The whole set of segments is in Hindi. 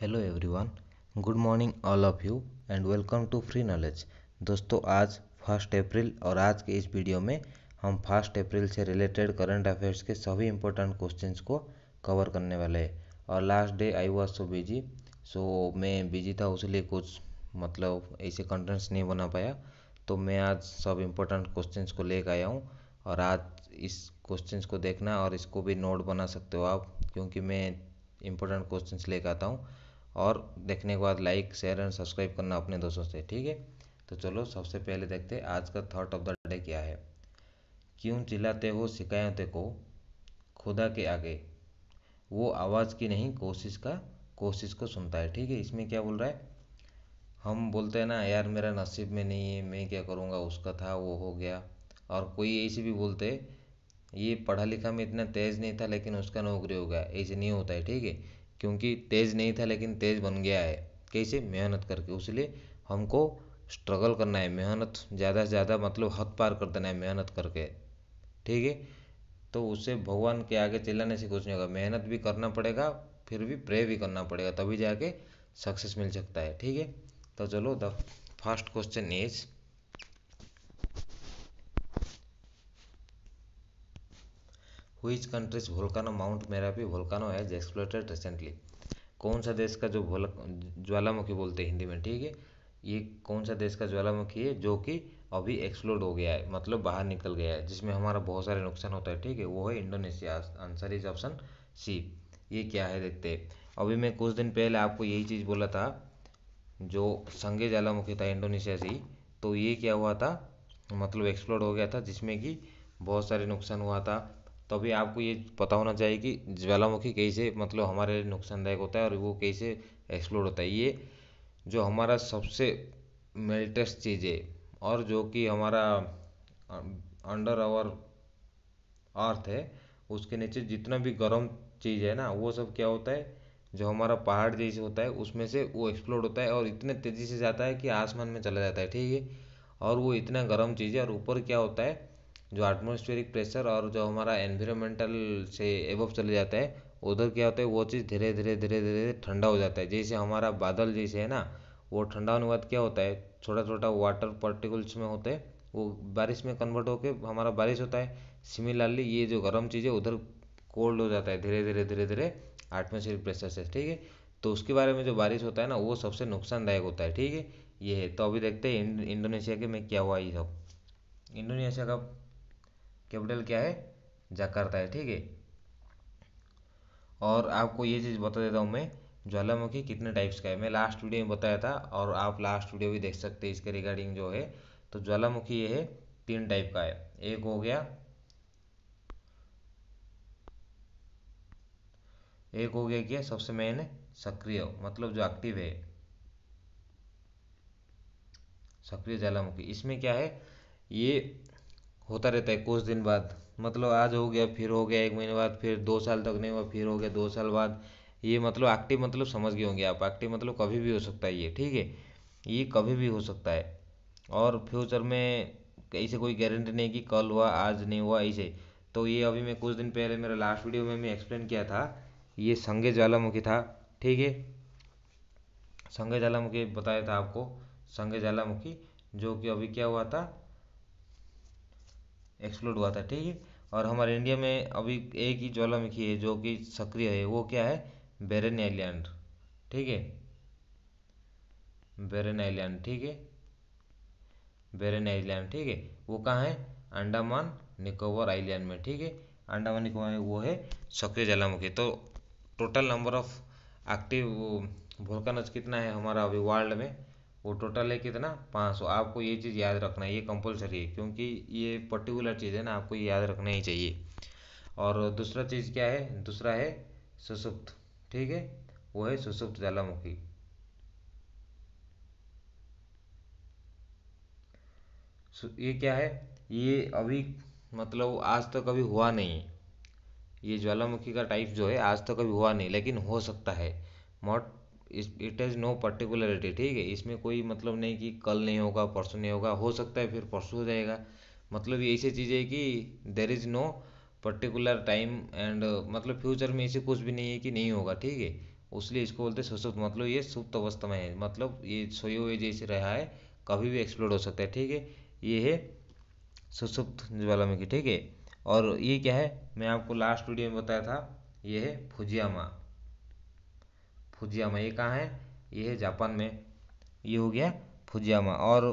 Hello everyone good morning all of you and welcome to free knowledge दोस्तों आज फर्स्ट अप्रैल और आज के इस वीडियो में हम फर्स्ट अप्रैल से रिलेटेड करंट अफेयर्स के सभी इंपॉर्टेंट क्वेश्चंस को कवर करने वाले हैं और last day I was so busy so मैं बिजी था उसलिए कुछ मतलब ऐसे कंटेंट्स नहीं बना पाया तो मैं आज सब इम्पोर्टेंट क्वेश्चन को लेकर आया हूँ और आज इस क्वेश्चन को देखना और इसको भी नोट बना सकते हो आप क्योंकि मैं इम्पोर्टेंट क्वेश्चन लेकर आता हूँ और देखने के बाद लाइक शेयर एंड सब्सक्राइब करना अपने दोस्तों से ठीक है तो चलो सबसे पहले देखते हैं आज का थॉट ऑफ द डे क्या है क्यों चिल्लाते हो शिकायतें को खुदा के आगे वो आवाज़ की नहीं कोशिश का कोशिश को सुनता है ठीक है इसमें क्या बोल रहा है हम बोलते हैं ना यार मेरा नसीब में नहीं है मैं क्या करूँगा उसका था वो हो गया और कोई ऐसे भी बोलते ये पढ़ा लिखा में इतना तेज नहीं था लेकिन उसका नौकरी हो गया ऐसे नहीं होता है ठीक है क्योंकि तेज नहीं था लेकिन तेज बन गया है कैसे मेहनत करके उसलिए हमको स्ट्रगल करना है मेहनत ज़्यादा से ज़्यादा मतलब हद पार कर देना है मेहनत करके ठीक है तो उससे भगवान के आगे चिल्लाने से कुछ नहीं होगा मेहनत भी करना पड़ेगा फिर भी प्रे भी करना पड़ेगा तभी जाके सक्सेस मिल सकता है ठीक है तो चलो the first question is which countries volcano mount Merapi volcano has exploded recently कौन सा देश का जो भोल ज्वालामुखी बोलते हैं हिंदी में ठीक है ये कौन सा देश का ज्वालामुखी है जो कि अभी एक्सप्लोड हो गया है मतलब बाहर निकल गया है जिसमें हमारा बहुत सारे नुकसान होता है ठीक है वो है Indonesia answer is option C ये क्या है देखते अभी मैं कुछ दिन पहले आपको यही चीज़ बोला था जो संगे ज्वालामुखी था इंडोनेशिया से तो ये क्या हुआ था मतलब एक्सप्लोड हो गया था जिसमें कि बहुत सारे नुकसान हुआ था तभी आपको ये पता होना चाहिए कि ज्वालामुखी कैसे मतलब हमारे लिए नुकसानदायक होता है और वो कैसे एक्सप्लोड होता है ये जो हमारा सबसे मेल्टेस्ट चीज़ है और जो कि हमारा अंडर आवर अर्थ है उसके नीचे जितना भी गर्म चीज़ है ना वो सब क्या होता है जो हमारा पहाड़ जैसे होता है उसमें से वो एक्सप्लोड होता है और इतने तेज़ी से जाता है कि आसमान में चला जाता है ठीक है और वो इतना गर्म चीज़ है और ऊपर क्या होता है जो एटमोस्फेरिक प्रेशर और जो हमारा एनवायरमेंटल से एबव चले जाता है उधर क्या होता है वो चीज़ धीरे धीरे धीरे धीरे ठंडा हो जाता है जैसे हमारा बादल जैसे है ना वो ठंडा होने के बाद क्या होता है छोटा छोटा वाटर पार्टिकल्स में होते हैं वो बारिश में कन्वर्ट होकर हमारा बारिश होता है सिमिलरली ये जो गर्म चीज़ है उधर कोल्ड हो जाता है धीरे धीरे धीरे धीरे एटमोस्फेरिक प्रेशर से ठीक है तो उसके बारे में जो बारिश होता है ना वो सबसे नुकसानदायक होता है ठीक है ये है तो अभी देखते हैं इंडोनेशिया के में क्या हुआ ये सब इंडोनेशिया का कैपिटल क्या है जकार्ता है ठीक है और आपको ये चीज़ बता देता हूँ मैं ज्वालामुखी कितने टाइप्स का है मैं लास्ट वीडियो में बताया था और आप लास्ट वीडियो भी देख सकते हैं इसके रिगार्डिंग जो है तो ज्वालामुखी ये है तीन टाइप का है एक हो गया एक हो गया क्या सबसे मेन सक्रिय मतलब जो एक्टिव है सक्रिय ज्वालामुखी इसमें क्या है ये होता रहता है कुछ दिन बाद मतलब आज हो गया फिर हो गया एक महीने बाद फिर दो साल तक नहीं हुआ फिर हो गया दो साल बाद ये मतलब एक्टिव मतलब समझ गए होंगे आप एक्टिव मतलब कभी भी हो सकता है ये ठीक है ये कभी भी हो सकता है और फ्यूचर में ऐसे कोई गारंटी नहीं कि कल हुआ आज नहीं हुआ ऐसे तो ये अभी मैं कुछ दिन पहले मेरा लास्ट वीडियो में मैं एक्सप्लेन किया था ये संगे ज्वालामुखी था ठीक है संगे ज्वालामुखी बताया था आपको संगे ज्वालामुखी जो कि अभी क्या हुआ था एक्सप्लोड हुआ था ठीक है और हमारे इंडिया में अभी एक ही ज्वालामुखी है जो कि सक्रिय है वो क्या है बेरन आइलैंड ठीक है बेरन आइलैंड ठीक है बेरन आइलैंड ठीक है वो कहाँ है अंडामान निकोबार आइलैंड में ठीक है अंडामान निकोबार में वो है सक्रिय ज्वालामुखी तो total number of active volcanoes कितना है हमारा अभी वर्ल्ड में वो टोटल है कितना पाँच सौ आपको ये चीज़ याद रखना है ये कंपलसरी है क्योंकि ये पर्टिकुलर चीज़ है ना आपको याद रखना ही चाहिए और दूसरा चीज़ क्या है दूसरा है सुसुप्त ठीक है वो है सुसुप्त ज्वालामुखी ये क्या है ये अभी मतलब आज तक तो कभी हुआ नहीं ये ज्वालामुखी का टाइप जो है आज तक तो कभी हुआ नहीं लेकिन हो सकता है मोट इस इट हैज़ नो पर्टिकुलरिटी ठीक है इसमें कोई मतलब नहीं कि कल नहीं होगा परसों नहीं होगा हो सकता है फिर परसों हो जाएगा मतलब ये ऐसी चीज़ है कि there is no particular time and मतलब फ्यूचर में ऐसे कुछ भी नहीं है कि नहीं होगा ठीक है उसलिए इसको बोलते हैं सुसुप्त मतलब ये सुप्त अवस्था में है मतलब ये सोए हुए जैसे रहा है कभी भी एक्सप्लोड हो सकता है ठीक है ये है सुसुप्त ज्वालामुखी ठीक है और ये क्या है मैं आपको लास्ट वीडियो में बताया था ये है फुजियामा फुजियामा ये कहाँ है ये है जापान में ये हो गया फुजियामा और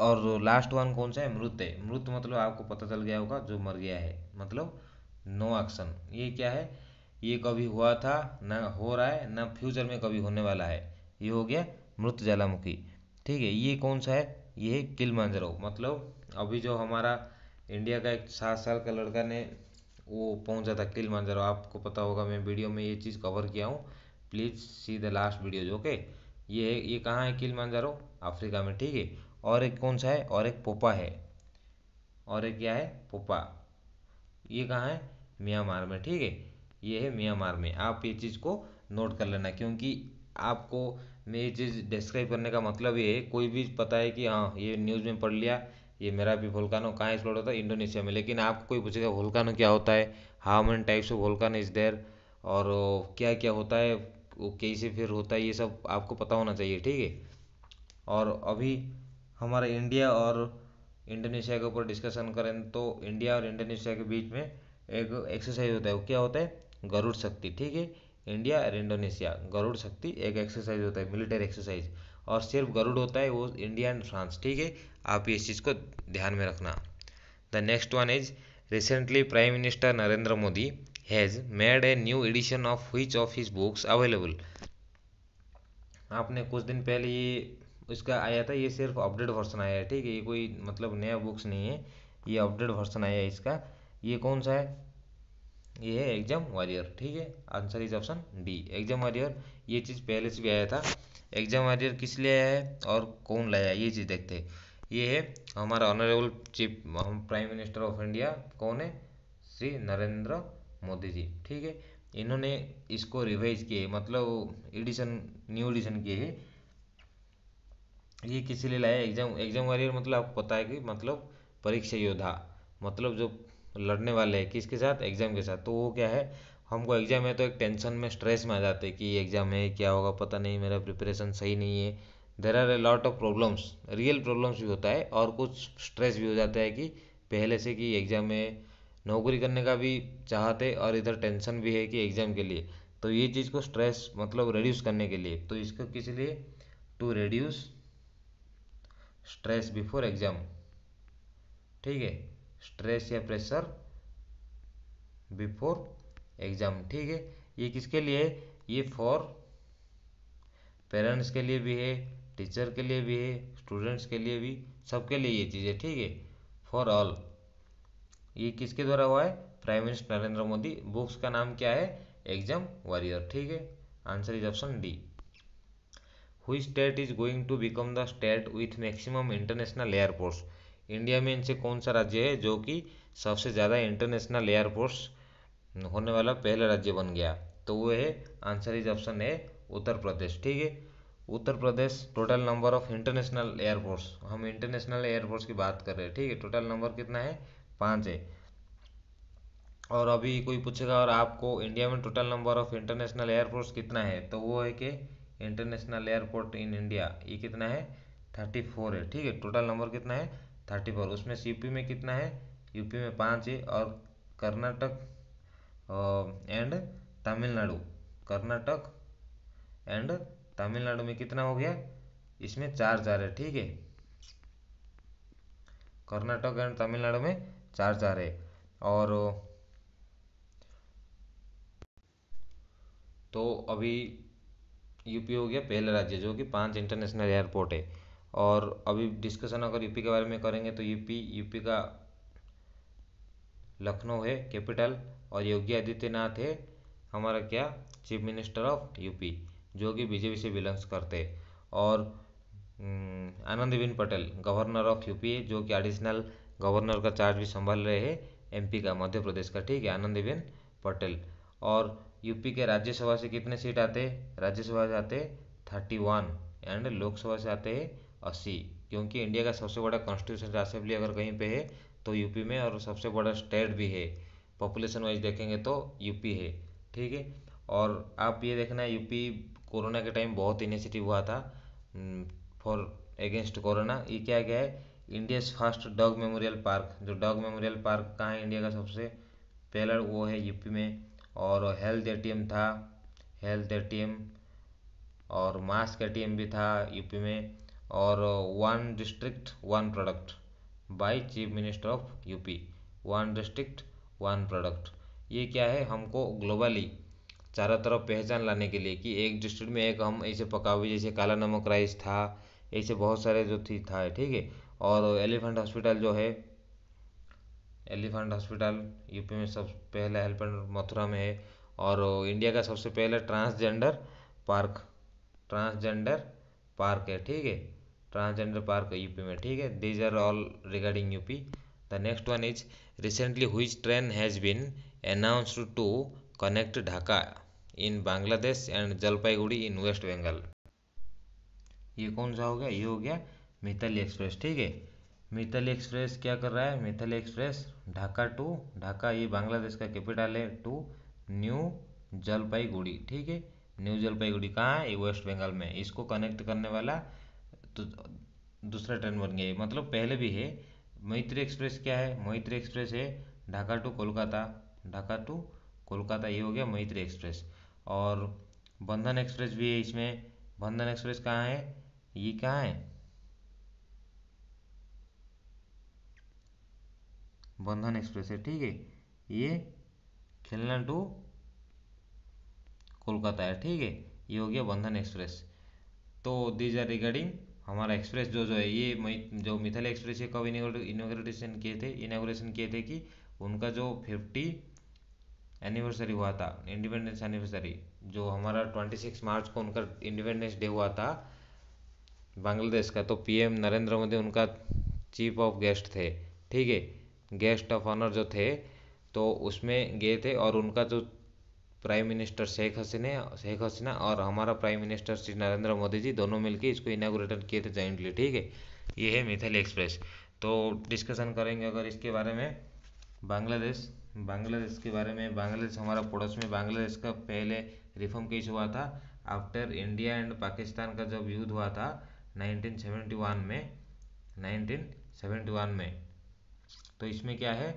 और लास्ट वन कौन सा है मृत है मृत मतलब आपको पता चल गया होगा जो मर गया है मतलब नो एक्शन ये क्या है ये कभी हुआ था ना हो रहा है ना फ्यूचर में कभी होने वाला है ये हो गया मृत ज्वालामुखी ठीक है ये कौन सा है ये है किल मांजरो मतलब अभी जो हमारा इंडिया का एक सात साल का लड़का ने वो पहुंचा था किल मंजर आपको पता होगा मैं वीडियो में ये चीज़ कवर किया हूँ please see the last video okay ये ये कहाँ है किल मांजरो अफ्रीका में ठीक है और एक कौन सा है और एक पोपा है और एक क्या है पोपा ये कहाँ है म्यांमार में ठीक है ये है म्यांमार में आप ये चीज़ को नोट कर लेना क्योंकि आपको मैं ये चीज़ डिस्क्राइब करने का मतलब ये है कोई भी पता है कि हाँ ये न्यूज़ में पढ़ लिया ये मेरा भी वोल्कानो कहाँ एक्सप्लोर होता है इंडोनेशिया में लेकिन आपको कोई पूछेगा वोल्कानो क्या होता है how many types of volcano is there और क्या क्या होता है वो कैसे फिर होता है ये सब आपको पता होना चाहिए ठीक है और अभी हमारा इंडिया और इंडोनेशिया के ऊपर डिस्कशन करें तो इंडिया और इंडोनेशिया के बीच में एक एक्सरसाइज होता है वो क्या होता है गरुड़ शक्ति ठीक है इंडिया और इंडोनेशिया गरुड़ शक्ति एक एक्सरसाइज होता है मिलिटरी एक्सरसाइज और सिर्फ गरुड़ होता है वो इंडिया एंड फ्रांस ठीक है आप इस चीज़ को ध्यान में रखना the next one is recently prime minister Narendra Modi has made a new edition of which of his books available आपने कुछ दिन पहले ये इसका आया था ये सिर्फ अपडेट वर्सन आया है ठीक है ये कोई मतलब नया बुक्स नहीं है ये अपडेट वर्सन आया है इसका ये कौन सा है ये है एग्जाम वॉरियर ठीक है answer is option D exam warrior ये चीज़ पहले से भी आया था एग्जाम वॉरियर किस लिए आया है और कौन लाया ये चीज़ देखते हैं ये है हमारा ऑनरेबल चीफ हम प्राइम मिनिस्टर ऑफ इंडिया कौन है श्री नरेंद्र मोदी जी ठीक है इन्होंने इसको रिवाइज किए मतलब एडिशन न्यू एडिशन किए है ये किसी लिए लाया एग्जाम एग्जाम वॉरियर मतलब आपको पता है कि मतलब परीक्षा योद्धा मतलब जो लड़ने वाले हैं किसके साथ एग्जाम के साथ तो वो क्या है हमको एग्जाम है तो एक टेंशन में स्ट्रेस में आ जाते हैं कि एग्जाम है क्या होगा पता नहीं मेरा प्रिपरेशन सही नहीं है there are a lot of problems real problems भी होता है और कुछ स्ट्रेस भी हो जाता है कि पहले से कि एग्ज़ाम में नौकरी करने का भी चाहते और इधर टेंशन भी है कि एग्ज़ाम के लिए तो ये चीज़ को स्ट्रेस मतलब रिड्यूस करने के लिए तो इसको किस लिए to reduce stress before exam ठीक है स्ट्रेस या प्रेशर बिफोर एग्ज़ाम ठीक है ये किसके लिए ये फॉर पेरेंट्स के लिए भी है टीचर के लिए भी है स्टूडेंट्स के लिए भी सबके लिए ये चीज़ है ठीक है फॉर ऑल ये किसके द्वारा हुआ है prime minister Narendra Modi books का नाम क्या है एग्जाम वॉरियर ठीक है answer is option D which state is going to become the state with maximum international airports India में इनसे कौन सा राज्य है जो कि सबसे ज़्यादा इंटरनेशनल एयरपोर्ट्स होने वाला पहला राज्य बन गया तो वो है आंसर इज ऑप्शन है उत्तर प्रदेश ठीक है Uttar Pradesh total number of international air force हम इंटरनेशनल एयरफोर्स की बात कर रहे हैं ठीक है टोटल नंबर कितना है पाँच है और अभी कोई पूछेगा और आपको इंडिया में total number of international air force कितना है तो वो है कि इंटरनेशनल एयरपोर्ट इन इंडिया ये कितना है थर्टी फोर है ठीक है टोटल नंबर कितना है थर्टी फोर उसमें सीपी में कितना है यूपी में पाँच है और कर्नाटक एंड तमिलनाडु कर्नाटक एंड तमिलनाडु में कितना हो गया इसमें चार चार है ठीक है कर्नाटक एंड तमिलनाडु में चार चार है और तो अभी यूपी हो गया पहला राज्य जो कि पांच इंटरनेशनल एयरपोर्ट है और अभी डिस्कशन अगर यूपी के बारे में करेंगे तो यूपी यूपी का लखनऊ है कैपिटल और योगी आदित्यनाथ है हमारा क्या चीफ मिनिस्टर ऑफ यूपी जो कि बीजेपी से बिलोंग्स करते और hmm, Anandiben Patel governor of UP जो कि एडिशनल गवर्नर का चार्ज भी संभाल रहे हैं एमपी का मध्य प्रदेश का ठीक है आनंदीबेन पटेल और यूपी के राज्यसभा से कितने सीट आते राज्यसभा से आते थर्टी वन एंड लोकसभा से आते हैं अस्सी क्योंकि इंडिया का सबसे बड़ा कॉन्स्टिट्यूशन असेंबली अगर कहीं पर है तो यूपी में और सबसे बड़ा स्टेट भी है पॉपुलेशन वाइज देखेंगे तो यूपी है ठीक है और आप ये देखना है यूपी कोरोना के टाइम बहुत इनिशिएटिव हुआ था फॉर अगेंस्ट कोरोना ये क्या गया है India's first dog memorial park जो डॉग मेमोरियल पार्क कहाँ है इंडिया का सबसे पहला वो है यूपी में और हेल्थ ए था हेल्थ ए और मास्क ए भी था यूपी में और one district one product by chief minister of UP one district one product ये क्या है हमको ग्लोबली चारों तरफ पहचान लाने के लिए कि एक डिस्ट्रिक्ट में एक हम ऐसे हुए जैसे काला नमक राइस था ऐसे बहुत सारे जो थी था ठीक है और एलिफेंट हॉस्पिटल जो है एलिफेंट हॉस्पिटल यूपी में सब पहला एलिफेंट मथुरा में है और इंडिया का सबसे पहला ट्रांसजेंडर पार्क ट्रांसजेंडर पार्क है ठीक है ट्रांसजेंडर पार्क यूपी में ठीक है these are all regarding UP the next one is recently which train has been announced to connect Dhaka in Bangladesh and Jalpaiguri in West Bengal ये कौन सा हो गया ये हो गया मिताली एक्सप्रेस ठीक है मिताली एक्सप्रेस क्या कर रहा है मिताली एक्सप्रेस ढाका टू ढाका ये बांग्लादेश का कैपिटल है टू न्यू जलपाईगुड़ी ठीक है न्यू जलपाईगुड़ी कहाँ है ये वेस्ट बंगाल में इसको कनेक्ट करने वाला तो दूसरा ट्रेन बन गया मतलब पहले भी है मैत्री एक्सप्रेस क्या है मैत्री एक्सप्रेस है ढाका टू कोलकाता ढाका टू कोलकाता ये हो गया मैत्री एक्सप्रेस और बंधन एक्सप्रेस भी है इसमें बंधन एक्सप्रेस कहाँ है ये कहाँ है बंधन एक्सप्रेस है ठीक है ये खेलना टू कोलकाता है ठीक है ये हो गया बंधन एक्सप्रेस तो दीज आर रिगार्डिंग हमारा एक्सप्रेस जो जो है ये जो मिथिला एक्सप्रेस है कब इनाग्रेशन किए थे इनोग्रेशन किए थे कि उनका जो फिफ्टी एनिवर्सरी हुआ था इंडिपेंडेंस एनिवर्सरी जो हमारा ट्वेंटी सिक्स मार्च को उनका इंडिपेंडेंस डे हुआ था बांग्लादेश का तो पीएम नरेंद्र मोदी उनका चीफ ऑफ गेस्ट थे ठीक है गेस्ट ऑफ ऑनर जो थे तो उसमें गए थे और उनका जो प्राइम मिनिस्टर शेख हसीने शेख हसीना और हमारा प्राइम मिनिस्टर श्री नरेंद्र मोदी जी दोनों मिलकर इसको इनाग्रेटर किए थे जॉइंटली ठीक है ये है मिथिल एक्सप्रेस तो डिस्कशन करेंगे अगर इसके बारे में बांग्लादेश बांग्लादेश के बारे में बांग्लादेश हमारा पड़ोस में बांग्लादेश का पहले रिफॉर्म केस हुआ था आफ्टर इंडिया एंड पाकिस्तान का जब युद्ध हुआ था 1971 में 1971 में तो इसमें क्या है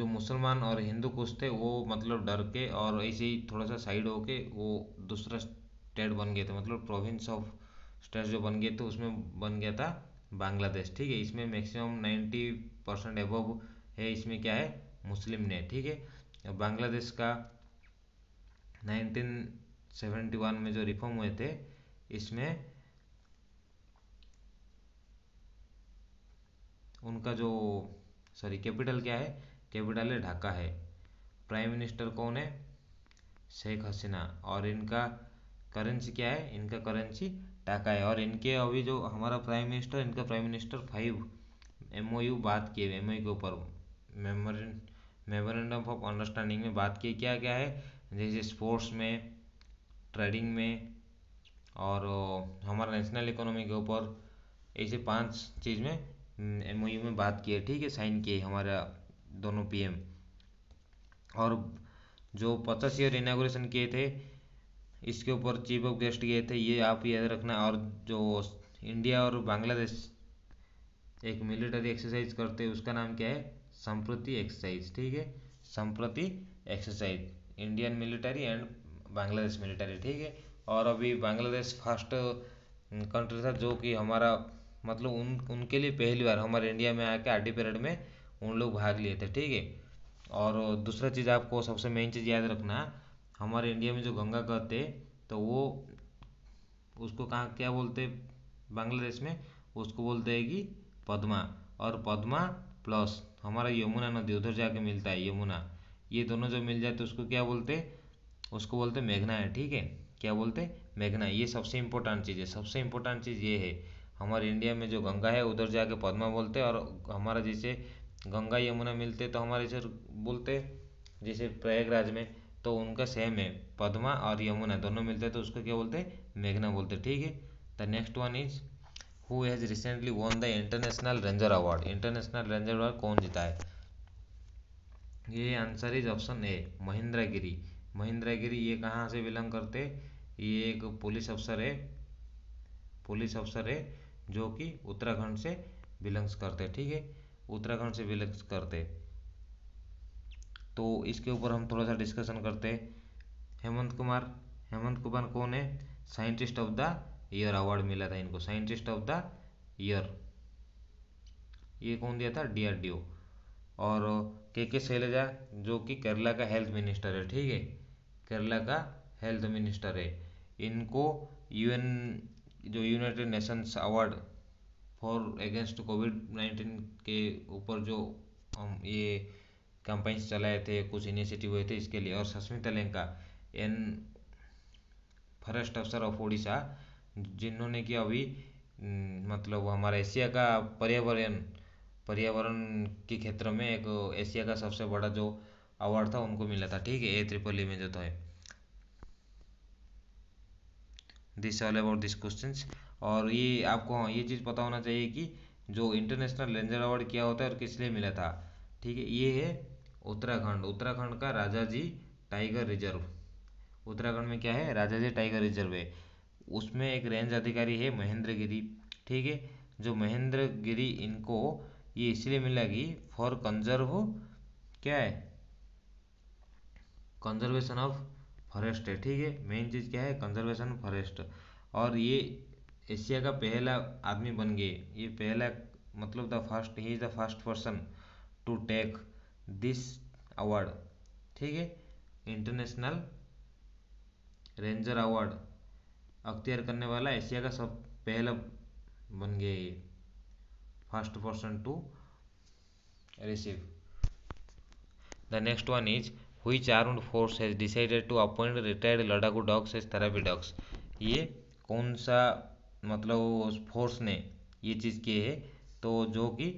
जो मुसलमान और हिंदू कुछ थे वो मतलब डर के और ऐसे ही थोड़ा सा साइड होके वो दूसरा स्टेट बन गए थे मतलब प्रोविंस ऑफ स्टेट जो बन गए थे उसमें बन गया था बांग्लादेश ठीक है इसमें मैक्सिमम नाइन्टी परसेंट एबव है इसमें क्या है मुस्लिम ने ठीक है बांग्लादेश का 1971 में जो रिफॉर्म हुए थे इसमें उनका जो सॉरी कैपिटल क्या है कैपिटल है ढाका है प्राइम मिनिस्टर कौन है शेख हसीना और इनका करेंसी क्या है इनका करेंसी ढाका है और इनके अभी जो हमारा प्राइम मिनिस्टर इनका prime minister five M O U बात किए एम ओ यू के ऊपर मेमोरेंडम ऑफ अंडरस्टैंडिंग में बात की क्या क्या है जैसे स्पोर्ट्स में ट्रेडिंग में और हमारा नेशनल इकोनॉमी के ऊपर ऐसे पांच चीज़ में एम में बात की है ठीक है साइन किए हमारा दोनों पीएम और जो पचास ईयर इनाग्रेशन किए थे इसके ऊपर चीफ ऑफ गेस्ट गए थे ये आप याद रखना और जो इंडिया और बांग्लादेश एक मिलिटरी एक्सरसाइज करते हैं उसका नाम क्या है संप्रति एक्सरसाइज ठीक है Sampriti exercise Indian military and Bangladesh military ठीक है और अभी बांग्लादेश फर्स्ट कंट्री था जो कि हमारा मतलब उन उनके लिए पहली बार हमारे इंडिया में आके आर परेड में उन लोग भाग लिए थे ठीक है और दूसरा चीज़ आपको सबसे मेन चीज़ याद रखना हमारे इंडिया में जो गंगा कहते तो वो उसको कहाँ क्या बोलते बांग्लादेश में उसको बोलते हैं कि पद्मा और पद्मा प्लस हमारा यमुना नदी उधर जाके मिलता है यमुना ये दोनों जब मिल जाए तो उसको क्या बोलते उसको बोलते मेघना है ठीक है क्या बोलते मेघना ये सबसे इम्पोर्टेंट चीज़ है सबसे इम्पोर्टेंट चीज़ ये है हमारे इंडिया में जो गंगा है उधर जाके पद्मा बोलते और हमारा जैसे गंगा यमुना मिलते तो हमारे इधर बोलते जैसे प्रयागराज में तो उनका सेम है पद्मा और यमुना दोनों मिलते तो उसको क्या बोलते मेघना बोलते ठीक है the next one is who has recently won the international ranger award international ranger award कौन जीता है ये answer is option A Mahindra Giri Mahindra Giri ये कहाँ से बिलोंग करते ये एक पुलिस अफसर है पुलिस अफसर है जो कि उत्तराखंड से बिलोंग्स करते ठीक है उत्तराखंड से बिलोंग्स करते तो इसके ऊपर हम थोड़ा सा डिस्कशन करते हैं हेमंत कुमार हेमंत कुमार कौन है scientist of the year award मिला था इनको साइंटिस्ट ऑफ द ईयर ये कौन दिया था डीआरडीओ और के के शैलजा जो कि केरला का हेल्थ मिनिस्टर है ठीक है केरला का हेल्थ मिनिस्टर है इनको यूएन जो United Nations award for against covid nineteen के ऊपर जो हम ये कैंपेन्स चलाए थे कुछ इनिशिएटिव हुए थे इसके लिए और सस्मिता लेंका एन फॉरेस्ट अफसर ऑफ उड़ीसा जिन्होंने कि अभी मतलब हमारा एशिया का पर्यावरण पर्यावरण के क्षेत्र में एक एशिया का सबसे बड़ा जो अवार्ड था उनको मिला था ठीक है ए ट्रिपल में जो था this all about this question और ये आपको हाँ ये चीज़ पता होना चाहिए कि जो इंटरनेशनल रेंजर अवार्ड किया होता है और किस लिए मिला था ठीक है ये है उत्तराखंड उत्तराखंड का Rajaji tiger reserve Uttarakhand में क्या है राजा जी टाइगर रिजर्व है उसमें एक रेंज अधिकारी है महेंद्र गिरी ठीक है जो महेंद्र गिरी इनको ये इसलिए मिला कि फॉर कंजर्व क्या है कंजर्वेशन ऑफ फॉरेस्ट है ठीक है मेन चीज़ क्या है कंजर्वेशन फॉरेस्ट और ये एशिया का पहला आदमी बन गए ये पहला मतलब the first he is the first person to take this award ठीक है इंटरनेशनल रेंजर अवार्ड अख्तियार करने वाला एशिया का सब पहला बन गया ये first person to receive the next one is which armed force has decided to appoint retired लड़ाकू डॉग्स एज थेरापी डॉग्स ये कौन सा मतलब उस फोर्स ने ये चीज़ किए है तो जो कि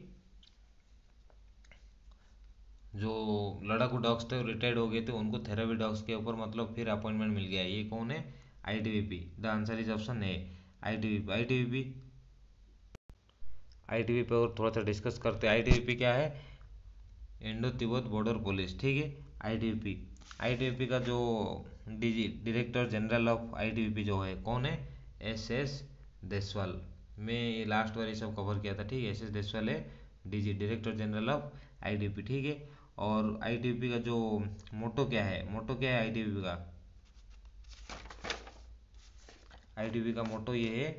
जो लड़ाकू डॉग्स थे रिटायर्ड हो गए थे उनको थेरापी डॉग्स के ऊपर मतलब फिर अपॉइंटमेंट मिल गया ये कौन है ITBP. The answer is option A. I T ITB पे और थोड़ा सा डिस्कस करते हैं पी क्या है इंडो तिब्बत बॉर्डर पुलिस ठीक है आईटीबीपी पी का जो DG director general of P जो है कौन है एस एस देसवाल मैं लास्ट बार ये सब कवर किया था ठीक है एस एस देसवाल है DG director general of P ठीक है और पी का जो मोटो क्या है मोटो क्या है पी का आईडीबी का मोटो ये है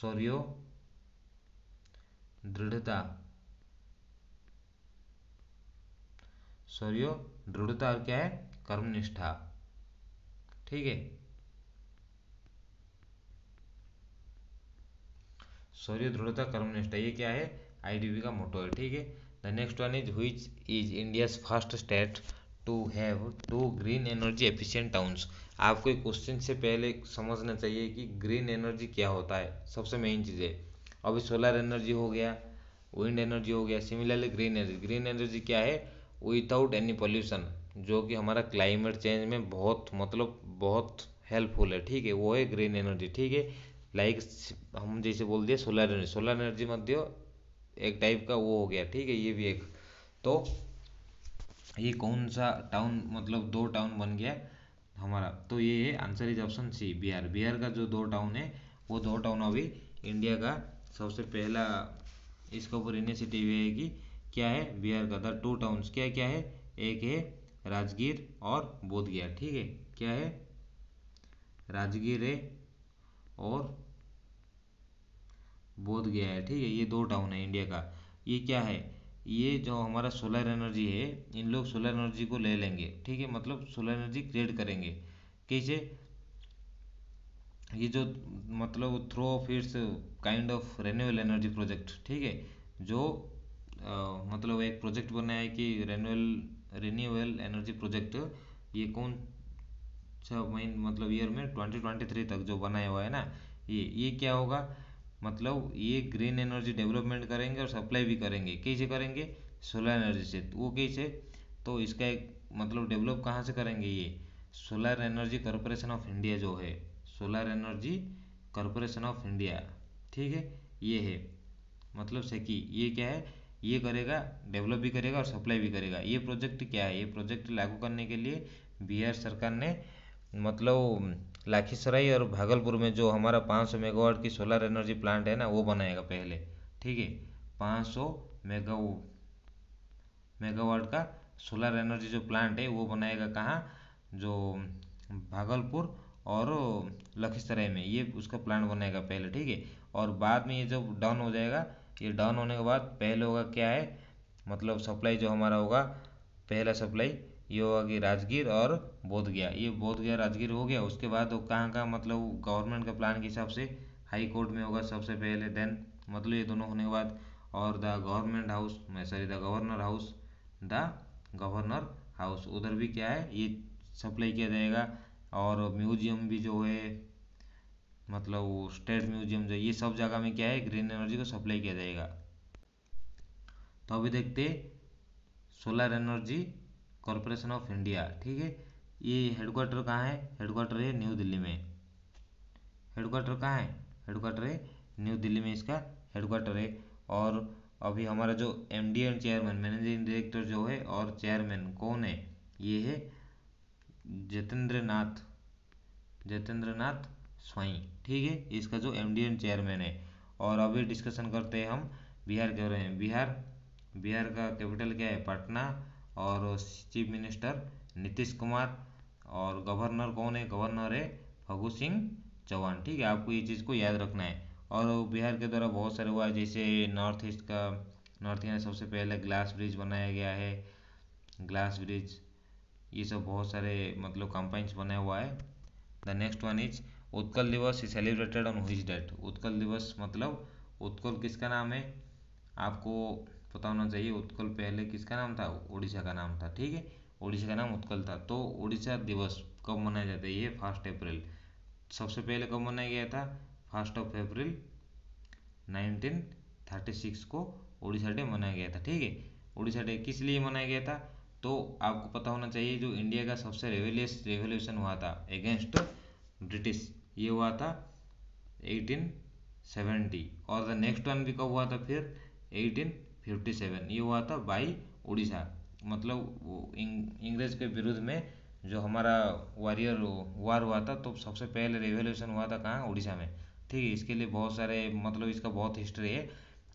सौर्यो दृढ़ता सौर्यो दृढ़ता और क्या है कर्मनिष्ठा ठीक है सौर्य दृढ़ता कर्मनिष्ठा ये क्या है आईडीबी का मोटो है ठीक है the next one is which is India's first state to have two green energy efficient towns आपको एक क्वेश्चन से पहले समझना चाहिए कि ग्रीन एनर्जी क्या होता है सबसे मेन चीज़ है अभी सोलर एनर्जी हो गया विंड एनर्जी हो गया similarly green energy green energy क्या है विदाउट एनी पॉल्यूशन जो कि हमारा क्लाइमेट चेंज में बहुत मतलब बहुत हेल्पफुल है ठीक है वो है ग्रीन एनर्जी ठीक है लाइक हम जैसे बोल दिए सोलर एनर्जी सोलर एनर्जी मध्य एक टाइप का वो हो गया ठीक है ये भी एक तो ये कौन सा टाउन मतलब दो टाउन बन गया हमारा तो ये है answer is option C Bihar Bihar का जो दो टाउन है वो दो टाउन अभी इंडिया का सबसे पहला इसके ऊपर इनिशिएटिव है कि क्या है बिहार का द टू टाउन्स क्या क्या है एक है राजगीर और बोध गया ठीक है क्या है राजगीर है और बोध गया है ठीक है ये दो टाउन है इंडिया का ये क्या है ये जो हमारा सोलर एनर्जी है इन लोग सोलर एनर्जी को ले लेंगे ठीक है मतलब सोलर एनर्जी क्रिएट करेंगे कैसे ये जो मतलब through of it's kind of renewal energy project ठीक है जो आ, मतलब एक प्रोजेक्ट बना है कि रेन्यूअल रेन्यूअल एनर्जी प्रोजेक्ट ये कौन सा मतलब ईयर में 2023 तक जो बनाया हुआ है ना ये ये क्या होगा मतलब ये ग्रीन एनर्जी डेवलपमेंट करेंगे और सप्लाई भी करेंगे कैसे करेंगे सोलर एनर्जी से तो वो कैसे तो इसका एक मतलब डेवलप कहाँ से करेंगे ये solar energy corporation of India जो है solar energy corporation of India ठीक है ये है मतलब से कि ये क्या है ये करेगा डेवलप भी करेगा और सप्लाई भी करेगा ये प्रोजेक्ट क्या है ये प्रोजेक्ट लागू करने के लिए बिहार सरकार ने मतलब लाखीसराय और भागलपुर में जो हमारा 500 मेगावाट की सोलर एनर्जी प्लांट है ना वो बनाएगा पहले ठीक है 500 मेगा मेगावाट का सोलर एनर्जी जो प्लांट है वो बनाएगा कहाँ जो भागलपुर और लखीसराय में ये उसका प्लांट बनाएगा पहले ठीक है और बाद में ये जब डन हो जाएगा ये डन होने के बाद पहले होगा क्या है मतलब सप्लाई जो हमारा होगा पहला सप्लाई ये हो गया राजगीर और बोध गया ये बोध गया राजगीर हो गया उसके बाद वो कहाँ कहाँ मतलब गवर्नमेंट के प्लान के हिसाब से हाई कोर्ट में होगा सबसे पहले देन मतलब ये दोनों होने के बाद और द गवर्नमेंट हाउस मैं sorry the governor house the governor house उधर भी क्या है ये सप्लाई किया जाएगा और म्यूजियम भी जो है मतलब वो स्टेट म्यूजियम जो ये सब जगह में क्या है ग्रीन एनर्जी को सप्लाई किया जाएगा तो अभी देखते solar energy corporation of India ठीक है ये हेडक्वार्टर कहाँ है हेडक्वार्टर है न्यू दिल्ली में हेडक्वार्टर कहाँ है हेडक्वार्टर है न्यू दिल्ली में इसका हेडक्वार्टर है और अभी हमारा जो M D and chairman managing director जो है और चेयरमैन कौन है ये है जतेंद्र नाथ जितेंद्र नाथ स्वाई ठीक है इसका जो एम डी एंड चेयरमैन है और अभी डिस्कशन करते हैं हम बिहार के बारे में बिहार बिहार का कैपिटल क्या है पटना और चीफ मिनिस्टर नीतीश कुमार और गवर्नर कौन है गवर्नर है फगू सिंह चौहान ठीक है आपको ये चीज़ को याद रखना है और बिहार के द्वारा बहुत सारे हुआ है जैसे नॉर्थ ईस्ट का नॉर्थ ईस्ट में सबसे पहले ग्लास ब्रिज बनाया गया है ग्लास ब्रिज ये सब बहुत सारे मतलब कंपाइंस बनाया हुआ है the next one is Utkal Divas is celebrated on which date Utkal Divas मतलब उत्कल किसका नाम है आपको पता होना चाहिए उत्कल पहले किसका नाम था उड़ीसा का नाम था ठीक है उड़ीसा का नाम उत्कल था तो उड़ीसा दिवस कब मनाया जाता है ये फर्स्ट अप्रैल सबसे पहले कब मनाया गया था फर्स्ट ऑफ अप्रैल 1936 को उड़ीसा डे मनाया गया था ठीक है उड़ीसा डे किस लिए मनाया गया था तो आपको पता होना चाहिए जो इंडिया का सबसे रेवलियस रेवोल्यूशन हुआ था अगेंस्ट ब्रिटिश ये हुआ था 1870 और द नेक्स्ट वन भी कब हुआ था फिर एटीन फिफ्टी सेवन ये हुआ था बाई उड़ीसा मतलब इंग्रेज के विरुद्ध में जो हमारा वॉरियर वार हुआ था तो सबसे पहले रेवोल्यूशन हुआ था कहाँ उड़ीसा में ठीक है इसके लिए बहुत सारे मतलब इसका बहुत हिस्ट्री है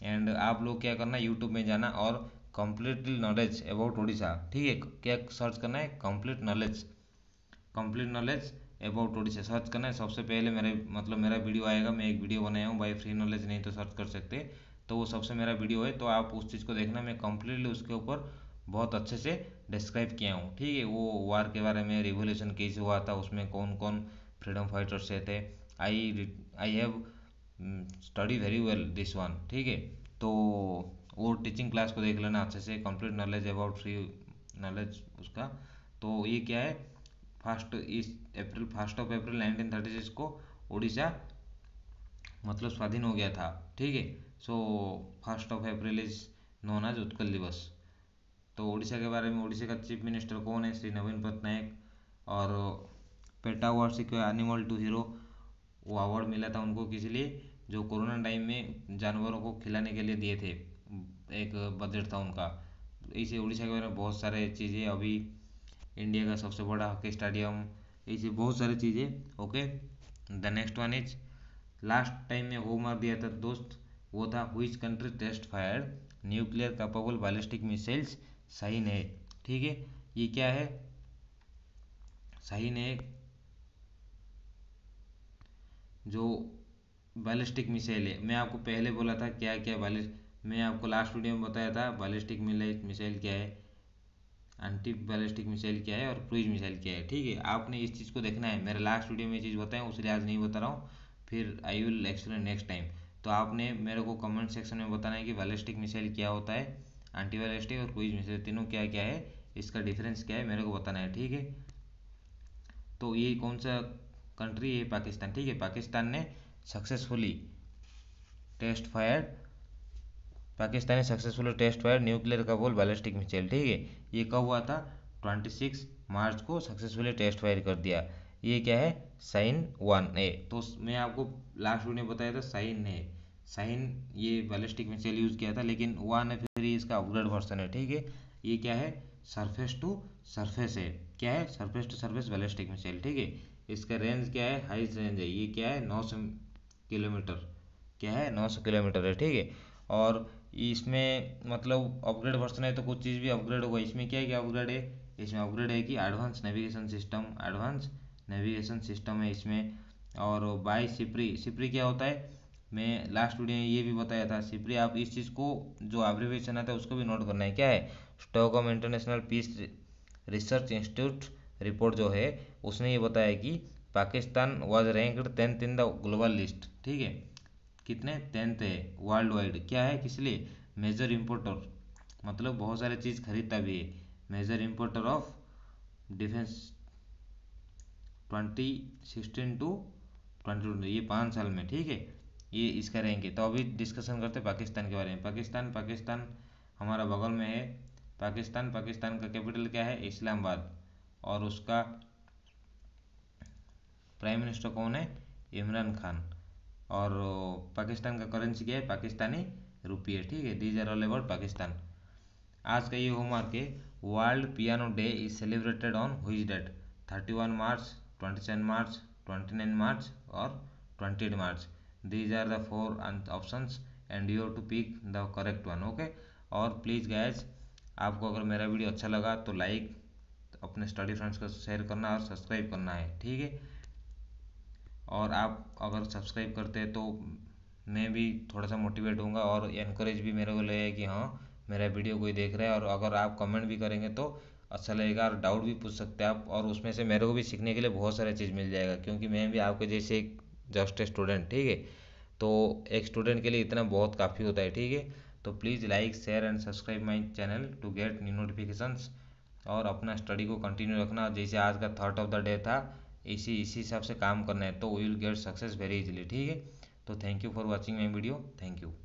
एंड आप लोग क्या करना यूट्यूब में जाना और कंप्लीटली नॉलेज अबाउट उड़ीसा ठीक है क्या सर्च करना है complete knowledge complete knowledge about Orissa search करना है सबसे पहले मेरे मतलब मेरा वीडियो आएगा मैं एक वीडियो बनाया हूँ भाई फ्री नॉलेज नहीं तो सर्च कर सकते तो वो सबसे मेरा वीडियो है तो आप उस चीज़ को देखना मैं कम्प्लीटली उसके ऊपर बहुत अच्छे से डिस्क्राइब किया हूँ ठीक है वो वार के बारे में रिवोल्यूशन कैसे हुआ था उसमें कौन कौन फ्रीडम फाइटर्स थे I I have study very well this one ठीक है तो वो टीचिंग क्लास को देख लेना अच्छे से complete knowledge about free knowledge उसका तो ये क्या है फर्स्ट इस April first of April nineteen thirty six को उड़ीसा मतलब स्वाधीन हो गया था ठीक है so first of April is known as Utkal Divas तो उड़ीसा के बारे में उड़ीसा का चीफ मिनिस्टर कौन है श्री नवीन पटनायक और पेटा अवार्ड से क्यों एनिमल टू हीरो वो अवार्ड मिला था उनको किसी लिए जो कोरोना टाइम में जानवरों को खिलाने के लिए दिए थे एक बजट था उनका इसे उड़ीसा के बारे में बहुत सारे चीज़ें अभी इंडिया का सबसे बड़ा हॉकी स्टेडियम ऐसे बहुत सारी चीज़ें okay the next one is last time में होमवर्क दिया था दोस्त वो था which country test fire nuclear capable ballistic missiles साइन है ठीक है ये क्या है साइन है जो बैलिस्टिक मिसाइल है मैं आपको पहले बोला था क्या क्या बैलिस्ट मैं आपको लास्ट वीडियो में बताया था बैलिस्टिक मिसाइल क्या है एंटी बैलिस्टिक मिसाइल क्या है और क्रूज मिसाइल क्या है ठीक है आपने इस चीज़ को देखना है मेरे लास्ट वीडियो में ये चीज़ बताएं उसलिए आज नहीं बता रहा हूँ फिर I will explain next time तो आपने मेरे को कमेंट सेक्शन में बताना है कि बैलिस्टिक मिसाइल क्या होता है एंटी बैलिस्टिक और क्विज मिसाइल तीनों क्या क्या है इसका डिफरेंस क्या है मेरे को बताना है ठीक है तो ये कौन सा कंट्री है पाकिस्तान ठीक है पाकिस्तान ने सक्सेसफुली टेस्ट फायर पाकिस्तान ने सक्सेसफुल टेस्ट फायर न्यूक्लियर का बोल बैलिस्टिक मिसाइल ठीक है ये कब हुआ था 26 मार्च को सक्सेसफुली टेस्ट फायर कर दिया ये क्या है साइन वन ए तो मैं आपको लास्ट ने बताया था साइन ए साइन ये बैलिस्टिक मिसाइल यूज़ किया था लेकिन वन है फिर इसका अपग्रेड वर्सन है ठीक है ये क्या है सरफेस टू सरफेस है क्या है surface to surface ballistic missile ठीक है इसका रेंज क्या है हाइस्ट रेंज है ये क्या है नौ सौ किलोमीटर क्या है नौ सौ किलोमीटर है ठीक है और इसमें मतलब अपग्रेड वर्सन है तो कुछ चीज़ भी अपग्रेड होगा इसमें क्या है क्या अपग्रेड है इसमें अपग्रेड है कि advance navigation system advance navigation system है इसमें और बाय सिपरी सिपरी क्या होता है मैं लास्ट वीडियो में ये भी बताया था सिपरी आप इस चीज़ को जो एब्रिवेशन आता है उसको भी नोट करना है क्या है of international peace research institute report जो है उसने ये बताया कि Pakistan was ranked tenth in the global list ठीक है कितने टेंथ है वर्ल्ड वाइड क्या है किस लिए मेजर इम्पोर्टर मतलब बहुत सारे चीज़ खरीदता भी है major importer of defence twenty sixteen to twenty ये पाँच साल में ठीक है ये इसका रैंक है तो अभी डिस्कशन करते हैं पाकिस्तान के बारे में पाकिस्तान पाकिस्तान हमारा बगल में है पाकिस्तान पाकिस्तान का कैपिटल क्या है इस्लामाबाद और उसका प्राइम मिनिस्टर कौन है इमरान खान और पाकिस्तान का करेंसी क्या है पाकिस्तानी रुपये ठीक है these are all about Pakistan आज का ये होमवर्क है world piano day is celebrated on which date thirty one March twenty seven March twenty nine March और twenty eight March these are the four options and you to pick the correct one okay और प्लीज़ गैज आपको अगर मेरा वीडियो अच्छा लगा तो लाइक तो अपने स्टडी फ्रेंड्स को शेयर करना और सब्सक्राइब करना है ठीक है और आप अगर सब्सक्राइब करते हैं तो मैं भी थोड़ा सा मोटिवेट होऊंगा और एनकरेज भी मेरे को लगेगा कि हाँ मेरा वीडियो कोई देख रहा है और अगर आप कमेंट भी करेंगे तो सलाहकार अच्छा डाउट भी पूछ सकते हैं आप और उसमें से मेरे को भी सीखने के लिए बहुत सारा चीज़ मिल जाएगा क्योंकि मैं भी आपके जैसे एक जस्ट स्टूडेंट ठीक है तो एक स्टूडेंट के लिए इतना बहुत काफ़ी होता है ठीक है तो please like share and subscribe my channel to get new notifications और अपना स्टडी को कंटिन्यू रखना जैसे आज का थर्ट ऑफ द डे था इसी इसी हिसाब से काम करना है तो we will get success very easily ठीक है तो thank you for watching my video thank you